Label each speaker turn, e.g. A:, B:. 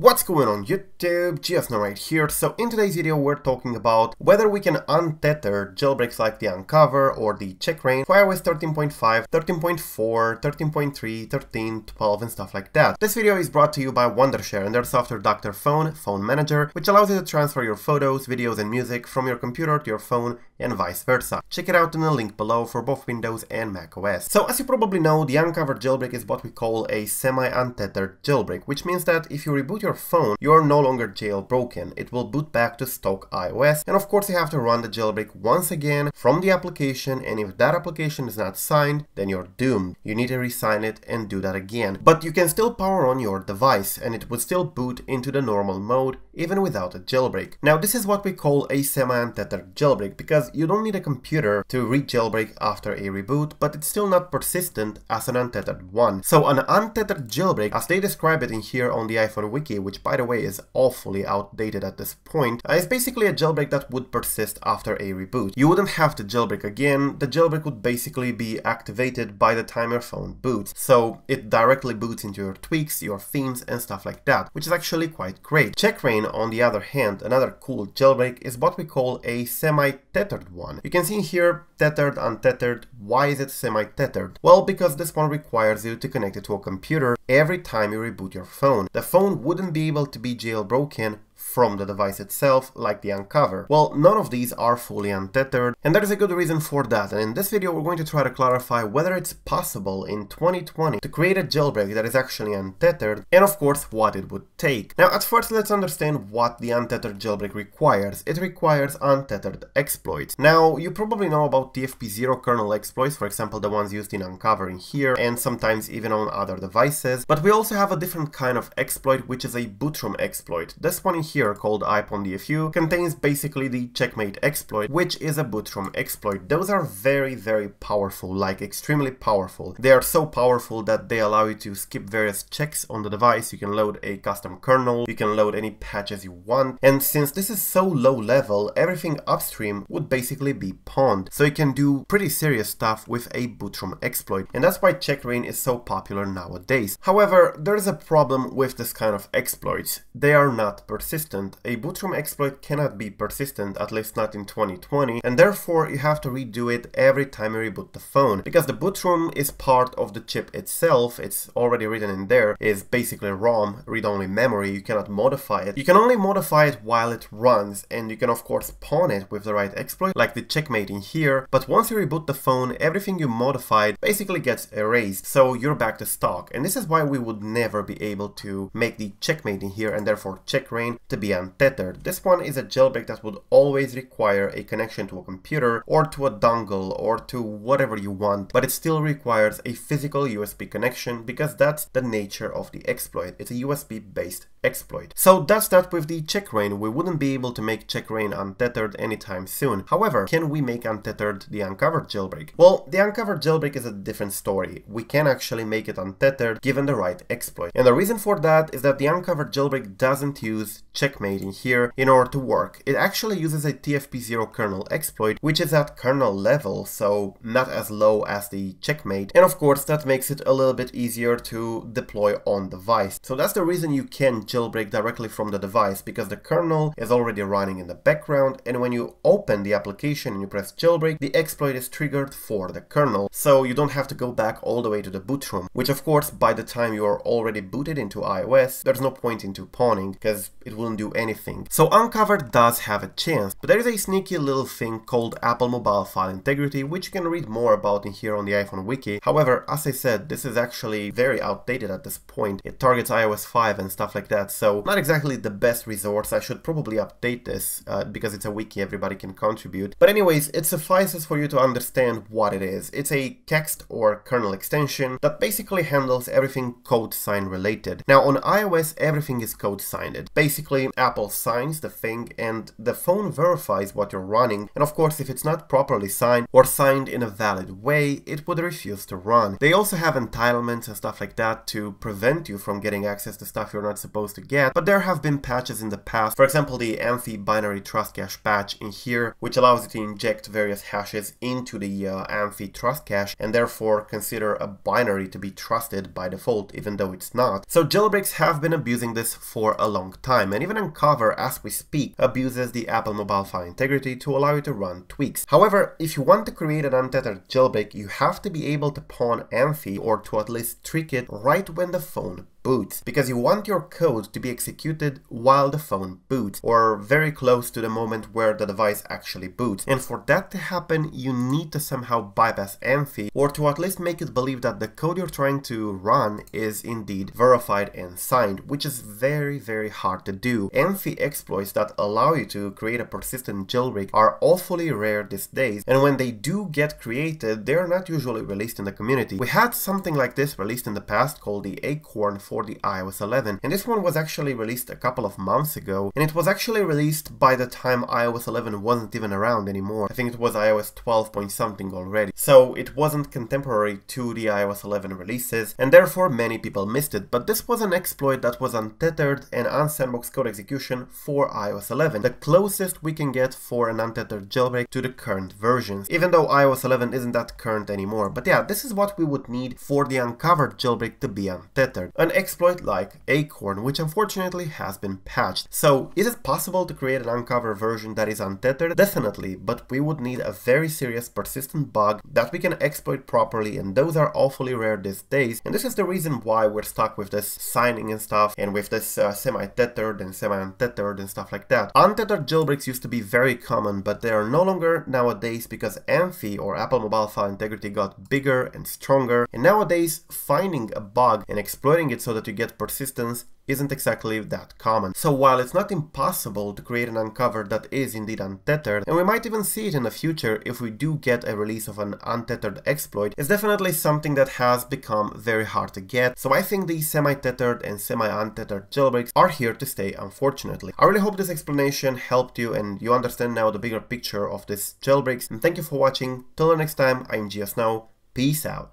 A: What's going on YouTube, GSNarrate here, so in today's video we're talking about whether we can untether jailbreaks like the Uncover or the Checkrain for iOS 13.5, 13.4, 13.3, 13, 12 and stuff like that. This video is brought to you by Wondershare and their software Dr. Phone, Phone Manager, which allows you to transfer your photos, videos and music from your computer to your phone and vice versa. Check it out in the link below for both Windows and macOS. So as you probably know, the Uncover jailbreak is what we call a semi-untethered jailbreak, which means that if you reboot your your phone, you are no longer jailbroken. It will boot back to stock iOS. And of course, you have to run the jailbreak once again from the application. And if that application is not signed, then you're doomed. You need to resign it and do that again. But you can still power on your device and it would still boot into the normal mode even without a jailbreak. Now, this is what we call a semi-untethered jailbreak because you don't need a computer to re-jailbreak after a reboot, but it's still not persistent as an untethered one. So an untethered jailbreak, as they describe it in here on the iPhone Wiki, which by the way is awfully outdated at this point, uh, is basically a jailbreak that would persist after a reboot. You wouldn't have to jailbreak again, the jailbreak would basically be activated by the time your phone boots, so it directly boots into your tweaks, your themes and stuff like that, which is actually quite great. Checkrain, on the other hand, another cool jailbreak, is what we call a semi-tethered one. You can see here tethered, untethered, why is it semi-tethered? Well, because this one requires you to connect it to a computer every time you reboot your phone. The phone would wouldn't be able to be jailbroken from the device itself, like the uncover. Well, none of these are fully untethered, and there's a good reason for that, and in this video we're going to try to clarify whether it's possible in 2020 to create a jailbreak that is actually untethered, and of course what it would take. Now at first let's understand what the untethered jailbreak requires. It requires untethered exploits. Now you probably know about TFP0 kernel exploits, for example the ones used in uncovering here, and sometimes even on other devices, but we also have a different kind of exploit which is a bootrom exploit. This one here called IPONDFU contains basically the checkmate exploit, which is a bootstrap exploit. Those are very, very powerful, like extremely powerful. They are so powerful that they allow you to skip various checks on the device. You can load a custom kernel, you can load any patches you want. And since this is so low level, everything upstream would basically be pawned. So you can do pretty serious stuff with a bootstrap exploit. And that's why CheckRain is so popular nowadays. However, there is a problem with this kind of exploits. They are not persistent persistent, a Bootstrap exploit cannot be persistent, at least not in 2020, and therefore you have to redo it every time you reboot the phone, because the Bootstrap is part of the chip itself, it's already written in there, it's basically ROM, read-only memory, you cannot modify it. You can only modify it while it runs, and you can of course pawn it with the right exploit, like the checkmate in here, but once you reboot the phone, everything you modified basically gets erased, so you're back to stock, and this is why we would never be able to make the checkmate in here and therefore check rain to be untethered. This one is a jailbreak that would always require a connection to a computer or to a dongle or to whatever you want, but it still requires a physical USB connection because that's the nature of the exploit. It's a USB based exploit. So that's that with the checkrain. We wouldn't be able to make checkrain untethered anytime soon. However, can we make untethered the uncovered jailbreak? Well, the uncovered jailbreak is a different story. We can actually make it untethered given the right exploit. And the reason for that is that the uncovered jailbreak doesn't use checkmating here in order to work. It actually uses a TFP0 kernel exploit, which is at kernel level, so not as low as the checkmate. And of course, that makes it a little bit easier to deploy on device. So that's the reason you can jailbreak directly from the device, because the kernel is already running in the background, and when you open the application and you press jailbreak, the exploit is triggered for the kernel, so you don't have to go back all the way to the boot room, which of course, by the time you are already booted into iOS, there's no point into pawning, because it will wouldn't do anything. So Uncovered does have a chance, but there is a sneaky little thing called Apple Mobile File Integrity, which you can read more about in here on the iPhone wiki. However, as I said, this is actually very outdated at this point. It targets iOS 5 and stuff like that, so not exactly the best resource. I should probably update this uh, because it's a wiki, everybody can contribute. But anyways, it suffices for you to understand what it is. It's a text or kernel extension that basically handles everything code sign related. Now on iOS, everything is code signed. Basically, Apple signs the thing and the phone verifies what you're running, and of course if it's not properly signed or signed in a valid way, it would refuse to run. They also have entitlements and stuff like that to prevent you from getting access to stuff you're not supposed to get, but there have been patches in the past, for example the Amphi binary trust cache patch in here, which allows you to inject various hashes into the uh, Amphi trust cache and therefore consider a binary to be trusted by default even though it's not. So jailbreaks have been abusing this for a long time and even Uncover as we speak abuses the Apple mobile file integrity to allow you to run tweaks. However, if you want to create an untethered jailbreak, you have to be able to pawn Amphi or to at least trick it right when the phone boots, because you want your code to be executed while the phone boots, or very close to the moment where the device actually boots. And for that to happen, you need to somehow bypass Amphi, or to at least make it believe that the code you're trying to run is indeed verified and signed, which is very, very hard to do. Amphi exploits that allow you to create a persistent jailbreak are awfully rare these days, and when they do get created, they are not usually released in the community. We had something like this released in the past called the Acorn 4 for the iOS 11. And this one was actually released a couple of months ago, and it was actually released by the time iOS 11 wasn't even around anymore. I think it was iOS 12 point something already. So it wasn't contemporary to the iOS 11 releases, and therefore many people missed it. But this was an exploit that was untethered and unsandboxed code execution for iOS 11, the closest we can get for an untethered jailbreak to the current versions, even though iOS 11 isn't that current anymore. But yeah, this is what we would need for the uncovered jailbreak to be untethered. An exploit like Acorn, which unfortunately has been patched. So is it possible to create an uncover version that is untethered? Definitely, but we would need a very serious persistent bug that we can exploit properly and those are awfully rare these days. And this is the reason why we're stuck with this signing and stuff and with this uh, semi-tethered and semi-untethered and stuff like that. Untethered jailbreaks used to be very common, but they are no longer nowadays because Amphi or Apple Mobile File Integrity got bigger and stronger. And nowadays, finding a bug and exploiting its so that you get persistence isn't exactly that common. So while it's not impossible to create an uncover that is indeed untethered, and we might even see it in the future if we do get a release of an untethered exploit, it's definitely something that has become very hard to get, so I think these semi-tethered and semi-untethered jailbreaks are here to stay unfortunately. I really hope this explanation helped you and you understand now the bigger picture of these jailbreaks, and thank you for watching, till the next time, I'm Gia Snow, peace out.